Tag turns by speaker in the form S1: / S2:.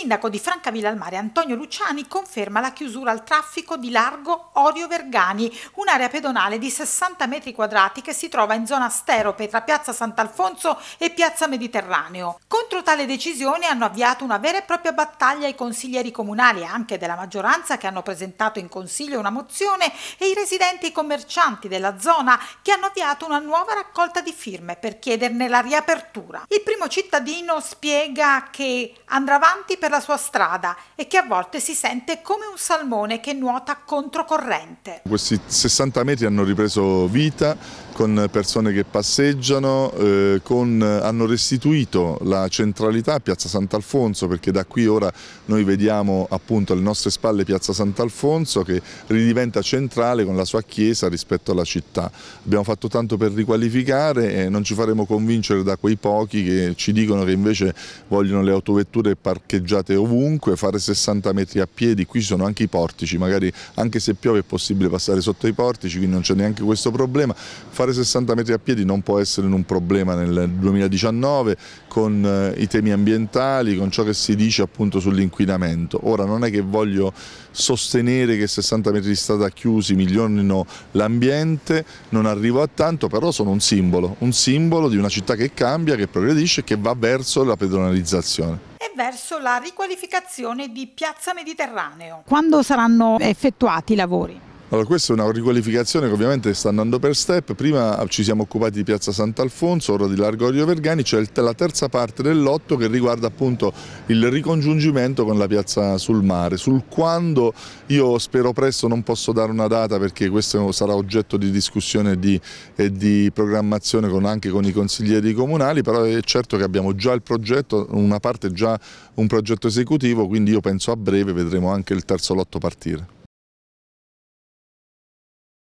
S1: sindaco di Francavilla al Mare Antonio Luciani conferma la chiusura al traffico di largo Orio Vergani, un'area pedonale di 60 metri quadrati che si trova in zona sterope tra piazza Sant'Alfonso e piazza Mediterraneo. Contro tale decisione hanno avviato una vera e propria battaglia i consiglieri comunali, e anche della maggioranza, che hanno presentato in consiglio una mozione, e i residenti e i commercianti della zona che hanno avviato una nuova raccolta di firme per chiederne la riapertura. Il primo cittadino spiega che andrà avanti per per la sua strada e che a volte si sente come un salmone che nuota controcorrente.
S2: Questi 60 metri hanno ripreso vita con persone che passeggiano, eh, con, hanno restituito la centralità a Piazza Sant'Alfonso perché da qui ora noi vediamo appunto alle nostre spalle Piazza Sant'Alfonso che ridiventa centrale con la sua chiesa rispetto alla città. Abbiamo fatto tanto per riqualificare e non ci faremo convincere da quei pochi che ci dicono che invece vogliono le autovetture parcheggiate passeggiate ovunque, fare 60 metri a piedi, qui ci sono anche i portici, magari anche se piove è possibile passare sotto i portici, quindi non c'è neanche questo problema. Fare 60 metri a piedi non può essere un problema nel 2019 con eh, i temi ambientali, con ciò che si dice appunto sull'inquinamento. Ora non è che voglio sostenere che 60 metri di strada chiusi migliorino l'ambiente, non arrivo a tanto, però sono un simbolo, un simbolo di una città che cambia, che progredisce e che va verso la pedonalizzazione
S1: verso la riqualificazione di Piazza Mediterraneo. Quando saranno effettuati i lavori?
S2: Allora, questa è una riqualificazione che ovviamente sta andando per step, prima ci siamo occupati di Piazza Sant'Alfonso, ora di Largorio Vergani, c'è cioè la terza parte del lotto che riguarda appunto il ricongiungimento con la piazza sul mare, sul quando io spero presto non posso dare una data perché questo sarà oggetto di discussione e di, e di programmazione con, anche con i consiglieri comunali, però è certo che abbiamo già il progetto, una parte è già un progetto esecutivo, quindi io penso a breve vedremo anche il terzo lotto partire.